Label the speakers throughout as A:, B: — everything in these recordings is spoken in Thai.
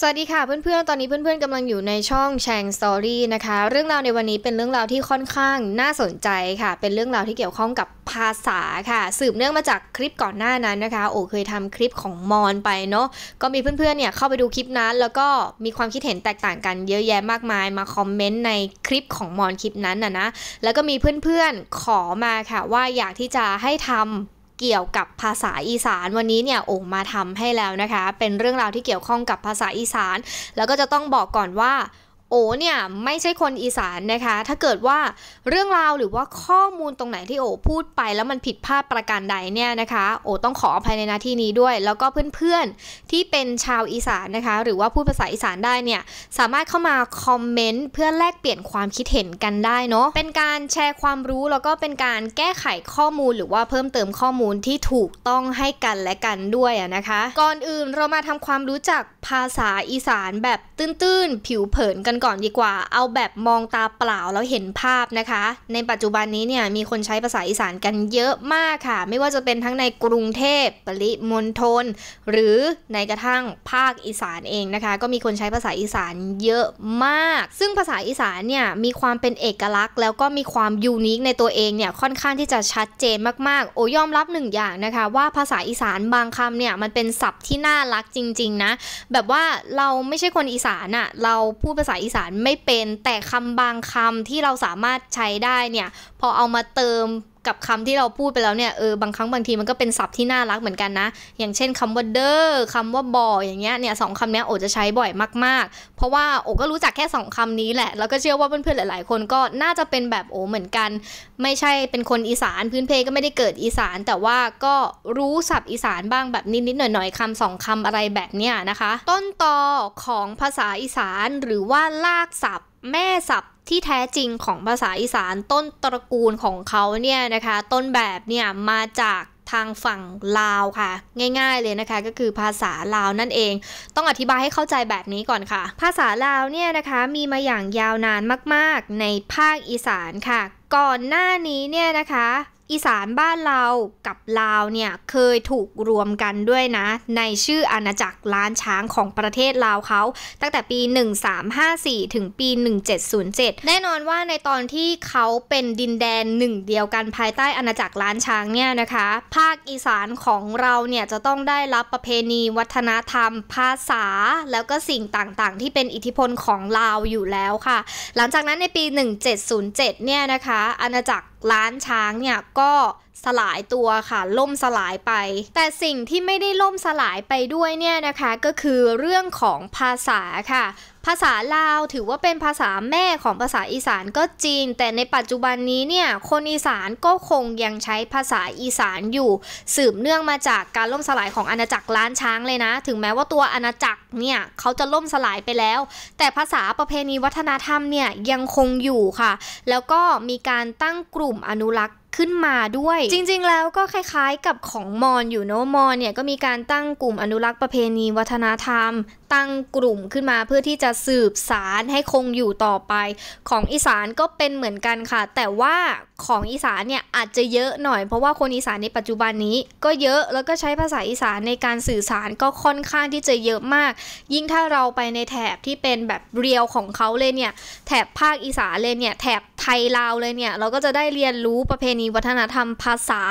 A: สวัสดีค่ะเพื่อนๆ ตอนนี้เพื่อนๆกำลังอยู่ในช่องแชงสตอรี่นะคะ เรื่องราวในวันนี้เป็นเรื่องราวที่ค่อนข้างน่าสนใจค่ะ เป็นเรื่องราวที่เกี่ยวข้องกับภาษาค่ะ สืบเนื่องมาจากคลิปก่อนหน้านั้นนะคะ โอเคยทำคลิปของมอนไปเนาะ ก็มีเพื่อนๆ เนี่ยเข้าไปดูคลิปนั้นแล้วก็มีความคิดเห็นแตกต่างกันเยอะแยะมากมายมาคอมเมนต์ในคลิปของมอนคลิปนั้นนะนะ แล้วก็มีเพื่อนๆ ขอมาค่ะ ว่าอยากที่จะให้ทำเกี่ยวกับภาษาอีสานวันนี้เนี่ยโอ่มาทำให้แล้วนะคะ เป็นเรื่องราวที่เกี่ยวข้องกับภาษาอีสานแล้วก็จะต้องบอกก่อนว่าโอเนี่ยไม่ใช่คนอีสานนะคะ ถ้าเกิดว่าเรื่องราวหรือว่าข้อมูลตรงไหนที่โอ พูดไปแล้วมันผิดพลาดประการใดเนี่ยนะคะ โอต้องขออภัยในหน้าที่นี้ด้วย แล้วก็เพื่อนๆที่เป็นชาวอีสานนะคะ หรือว่าพูดภาษาอีสานได้เนี่ย สามารถเข้ามาคอมเมนต์เพื่อแลกเปลี่ยนความคิดเห็นกันได้เนาะเป็นการแชร์ความรู้ แล้วก็เป็นการแก้ไขข้อมูลหรือว่าเพิ่มเติมข้อมูลที่ถูกต้องให้กันและกันด้วยนะคะ ก่อนอื่นเรามาทำความรู้จักภาษาอีสานแบบตื้น ๆ ผิวเผินกันก่อนดีกว่า เอาแบบมองตาเปล่าแล้วเห็นภาพนะคะ ในปัจจุบันนี้เนี่ยมีคนใช้ภาษาอีสานกันเยอะมากค่ะ ไม่ว่าจะเป็นทั้งในกรุงเทพปริมณฑล หรือในกระทั่งภาคอีสานเองนะคะ ก็มีคนใช้ภาษาอีสานเยอะมาก ซึ่งภาษาอีสานเนี่ยมีความเป็นเอกลักษณ์ แล้วก็มีความยูนิคในตัวเองเนี่ยค่อนข้างที่จะชัดเจนมาก ๆ โอ้ยอมรับหนึ่งอย่างนะคะ ว่าภาษาอีสานบางคำเนี่ยมันเป็นศัพท์ที่น่ารักจริง ๆ นะแบบว่าเราไม่ใช่คนอีสานอะเราพูดภาษาอีสานไม่เป็นแต่คำบางคำที่เราสามารถใช้ได้เนี่ย พอเอามาเติมกับคำที่เราพูดไปแล้วเนี่ยเออบางครั้งบางทีมันก็เป็นศัพท์ที่น่ารักเหมือนกันนะอย่างเช่นคำว่าเดอ้อคำว่าบออย่างเงี้ยเนี่ยสองคำนี้โอจะใช้บ่อยมาก ๆ เพราะว่าโอก็รู้จักแค่ 2 คำนี้แหละแล้วก็เชื่อว่าเพื่อนๆหลายๆ คนก็น่าจะเป็นแบบโอเหมือนกัน ไม่ใช่เป็นคนอีสานพื้นเพก็ไม่ได้เกิดอีสานแต่ว่าก็รู้ศัพท์อีสานบ้างแบบนิดๆหน่อยๆคำสองคำอะไรแบบเนี้ยนะคะ ต้นตอของภาษาอีสานหรือว่าลากศัพท์แม่ศัพท์ที่แท้จริงของภาษาอีสานต้นตระกูลของเขาเนี่ยนะคะ ต้นแบบเนี่ยมาจากทางฝั่งลาวค่ะ ง่ายๆเลยนะคะ ก็คือภาษาลาวนั่นเอง ต้องอธิบายให้เข้าใจแบบนี้ก่อนค่ะ ภาษาลาวเนี่ยนะคะมีมาอย่างยาวนานมากๆในภาคอีสานค่ะ ก่อนหน้านี้เนี่ยนะคะอีสานบ้านเรากับลาวเนี่ย เคยถูกรวมกันด้วยนะ ในชื่ออาณาจักรล้านช้างของประเทศลาวเขาตั้งแต่ปี 1354 ถึงปี 1707 แน่นอนว่าในตอนที่เขาเป็นดินแดนหนึ่งเดียวกันภายใต้อาณาจักรล้านช้างเนี่ยนะคะ ภาคอีสานของเราเนี่ย จะต้องได้รับประเพณีวัฒนธรรม ภาษา แล้วก็สิ่งต่างๆ ที่เป็นอิทธิพลของลาวอยู่แล้วค่ะ หลังจากนั้นในปี 1707 เนี่ยนะคะอาณาจักรล้านช้างเนี่ยก็สลายตัวค่ะล่มสลายไป แต่สิ่งที่ไม่ได้ล่มสลายไปด้วยเนี่ยนะคะก็คือเรื่องของภาษาค่ะ ภาษาลาวถือว่าเป็นภาษาแม่ของภาษาอีสานก็จริง แต่ในปัจจุบันนี้เนี่ยคนอีสานก็คงยังใช้ภาษาอีสานอยู่ สืบเนื่องมาจากการล่มสลายของอาณาจักรล้านช้างเลยนะ ถึงแม้ว่าตัวอาณาจักรเนี่ยเขาจะล่มสลายไปแล้ว แต่ภาษาประเพณีวัฒนธรรมเนี่ยยังคงอยู่ค่ะ แล้วก็มีการตั้งกลุ่มอนุรักษ์ขึ้นมาด้วย จริงๆ แล้วก็คล้าย ๆ กับของมอญอยู่เนาะมอญเนี่ยก็มีการตั้งกลุ่มอนุรักษ์ประเพณีวัฒนธรรม ตั้งกลุ่มขึ้นมาเพื่อที่จะสืบสารให้คงอยู่ต่อไป ของอีสานก็เป็นเหมือนกันค่ะ แต่ว่าของอีสานเนี่ยอาจจะเยอะหน่อย เพราะว่าคนอีสานในปัจจุบันนี้ก็เยอะแล้วก็ใช้ภาษาอีสานในการสื่อสารก็ค่อนข้างที่จะเยอะมาก ยิ่งถ้าเราไปในแถบที่เป็นแบบเรียวของเขาเลยเนี่ยแถบภาคอีสานเลยเนี่ยแถบไทยลาวเลยเนี่ยเราก็จะได้เรียนรู้ประเพณีีวัฒนธรรมภาษา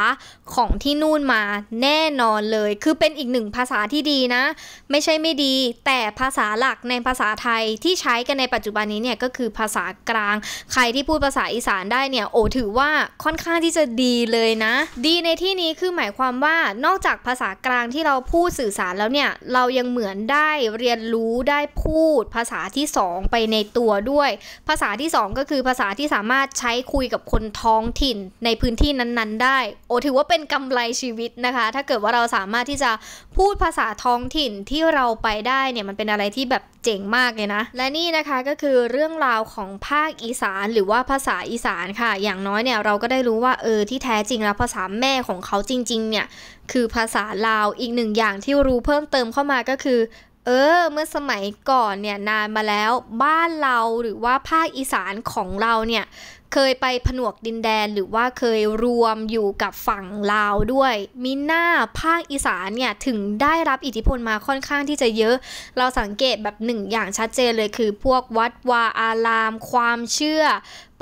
A: ของที่นู่นมาแน่นอนเลย คือเป็นอีกหนึ่งภาษาที่ดีนะ ไม่ใช่ไม่ดี แต่ภาษาหลักในภาษาไทยที่ใช้กันในปัจจุบันนี้เนี่ยก็คือภาษากลาง ใครที่พูดภาษาอีสานได้เนี่ยโอถือว่าค่อนข้างที่จะดีเลยนะ ดีในที่นี้คือหมายความว่านอกจากภาษากลางที่เราพูดสื่อสารแล้วเนี่ยเรายังเหมือนได้เรียนรู้ได้พูดภาษาที่2ไปในตัวด้วย ภาษาที่ 2 ก็คือภาษาที่สามารถใช้คุยกับคนท้องถิ่นในพื้นที่นั้น ๆ ได้ โอ้ ถือว่าเป็นกำไรชีวิตนะคะ ถ้าเกิดว่าเราสามารถที่จะพูดภาษาท้องถิ่นที่เราไปได้เนี่ย มันเป็นอะไรที่แบบเจ๋งมากเลยนะ และนี่นะคะก็คือเรื่องราวของภาคอีสาน หรือว่าภาษาอีสานค่ะ อย่างน้อยเนี่ยเราก็ได้รู้ว่าเออที่แท้จริงแล้วภาษาแม่ของเขาจริงๆเนี่ยคือภาษาลาว อีกหนึ่งอย่างที่รู้เพิ่มเติมเข้ามาก็คือเออเมื่อสมัยก่อนเนี่ยนานมาแล้วบ้านเราหรือว่าภาคอีสานของเราเนี่ยเคยไปผนวกดินแดนหรือว่าเคยรวมอยู่กับฝั่งลาวด้วยมีหน้าภาคอีสานเนี่ยถึงได้รับอิทธิพลมาค่อนข้างที่จะเยอะ เราสังเกตแบบหนึ่งอย่างชัดเจนเลยคือ พวกวัดวาอารามความเชื่อ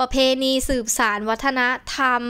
A: ประเพณีสืบสารวัฒนธรรม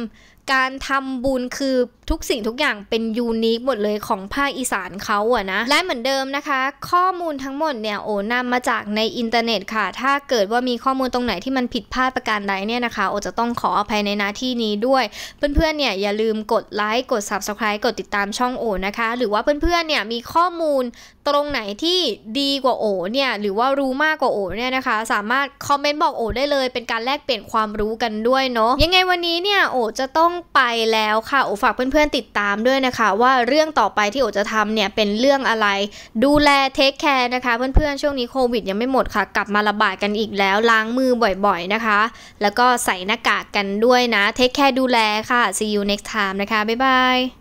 A: การทำบุญคือทุกสิ่งทุกอย่างเป็นยูนิคหมดเลยของภาคอีสานเขาอะนะและเหมือนเดิมนะคะ ข้อมูลทั้งหมดเนี่ยโอนนำมาจากในอินเทอร์เน็ตค่ะ ถ้าเกิดว่ามีข้อมูลตรงไหนที่มันผิดพลาดประการใดเนี่ยนะคะโอจะต้องขออภัยในหน้าที่นี้ด้วย เพื่อนๆเนี่ยอย่าลืมกดไลค์กด Subscribe กดติดตามช่องโอนะคะ หรือว่าเพื่อนๆเนี่ยมีข้อมูลตรงไหนที่ดีกว่าโอเนี่ยหรือว่ารู้มากกว่าโอเนี่ยนะคะ สามารถคอมเมนต์บอกโอได้เลย เป็นการแลกเปลี่ยนความรู้กันด้วยเนาะยังไงวันนี้เนี่ยโอจะต้องไปแล้วค่ะโอฝากเพื่อนๆติดตามด้วยนะคะ ว่าเรื่องต่อไปที่โอจะทำเนี่ยเป็นเรื่องอะไร ดูแลเทคแคร์นะคะเพื่อนๆช่วงนี้โควิดยังไม่หมดค่ะ กลับมาระบาดกันอีกแล้วล้างมือบ่อยๆนะคะ แล้วก็ใส่หน้ากากกันด้วยนะ เทคแคร์ดูแลค่ะ see you next time นะคะบ๊ายบาย